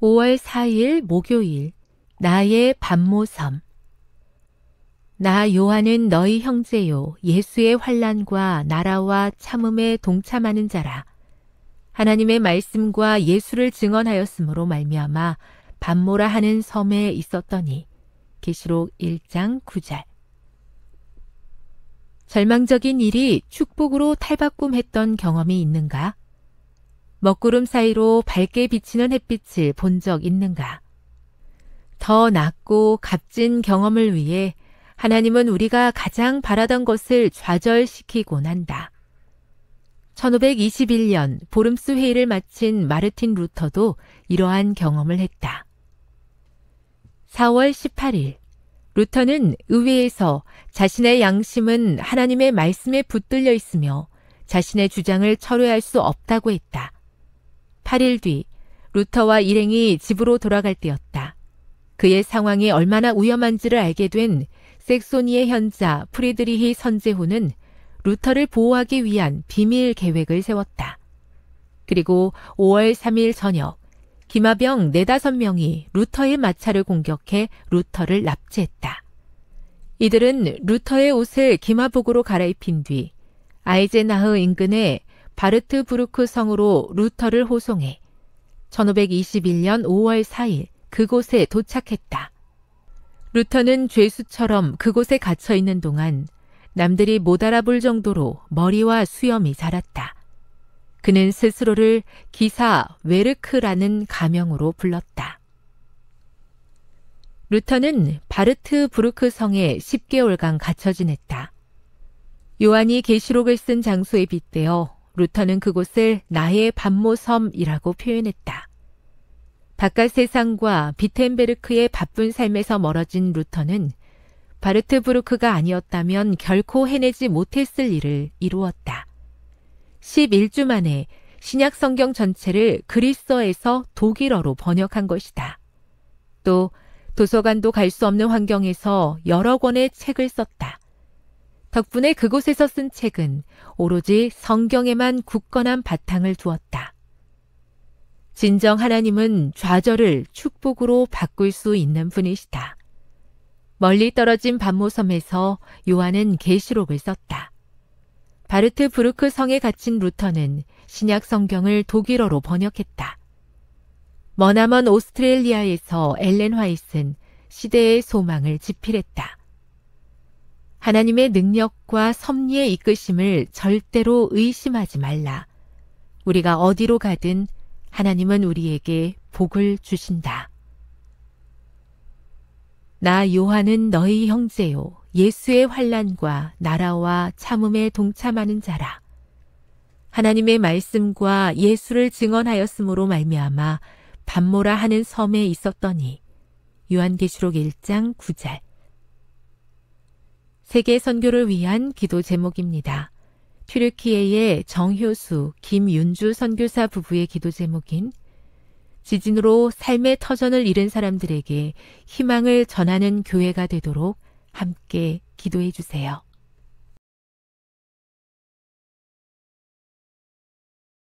5월 4일 목요일 나의 밤모섬나 요한은 너희 형제요 예수의 환란과 나라와 참음에 동참하는 자라 하나님의 말씀과 예수를 증언하였으므로 말미암아 반모라 하는 섬에 있었더니 계시록 1장 9절 절망적인 일이 축복으로 탈바꿈했던 경험이 있는가? 먹구름 사이로 밝게 비치는 햇빛을 본 적 있는가? 더 낮고 값진 경험을 위해 하나님은 우리가 가장 바라던 것을 좌절시키곤 한다. 1521년 보름스 회의를 마친 마르틴 루터도 이러한 경험을 했다. 4월 18일 루터는 의회에서 자신의 양심은 하나님의 말씀에 붙들려 있으며 자신의 주장을 철회할 수 없다고 했다. 8일 뒤 루터와 일행이 집으로 돌아갈 때였다. 그의 상황이 얼마나 위험한지를 알게 된 섹소니의 현자 프리드리히 선제후는 루터를 보호하기 위한 비밀 계획을 세웠다. 그리고 5월 3일 저녁 기마병 4-5명이 루터의 마차를 공격해 루터를 납치했다. 이들은 루터의 옷을 기마복으로 갈아입힌 뒤아이제나흐 인근의 바르트 부르크 성으로 루터를 호송해 1521년 5월 4일 그곳에 도착했다. 루터는 죄수처럼 그곳에 갇혀 있는 동안 남들이 못 알아볼 정도로 머리와 수염이 자랐다. 그는 스스로를 기사 웨르크라는 가명으로 불렀다. 루터는 바르트 부르크 성에 10개월간 갇혀 지냈다. 요한이 계시록을 쓴 장소에 빗대어 루터는 그곳을 나의 반모섬이라고 표현했다. 바깥 세상과 비텐베르크의 바쁜 삶에서 멀어진 루터는 바르트부르크가 아니었다면 결코 해내지 못했을 일을 이루었다. 11주 만에 신약 성경 전체를 그리스어에서 독일어로 번역한 것이다. 또 도서관도 갈 수 없는 환경에서 여러 권의 책을 썼다. 덕분에 그곳에서 쓴 책은 오로지 성경에만 굳건한 바탕을 두었다. 진정 하나님은 좌절을 축복으로 바꿀 수 있는 분이시다. 멀리 떨어진 반모섬에서 요한은 계시록을 썼다. 바르트 브루크 성에 갇힌 루터는 신약 성경을 독일어로 번역했다. 머나먼 오스트레일리아에서 엘렌 화이슨 시대의 소망을 집필했다 하나님의 능력과 섭리의 이끄심을 절대로 의심하지 말라. 우리가 어디로 가든 하나님은 우리에게 복을 주신다. 나 요한은 너희 형제요 예수의 환란과 나라와 참음에 동참하는 자라. 하나님의 말씀과 예수를 증언하였으므로 말미암아 밤모라 하는 섬에 있었더니 요한계시록 1장 9절 세계 선교를 위한 기도 제목입니다. 튀르키예의 정효수, 김윤주 선교사 부부의 기도 제목인 지진으로 삶의 터전을 잃은 사람들에게 희망을 전하는 교회가 되도록 함께 기도해 주세요.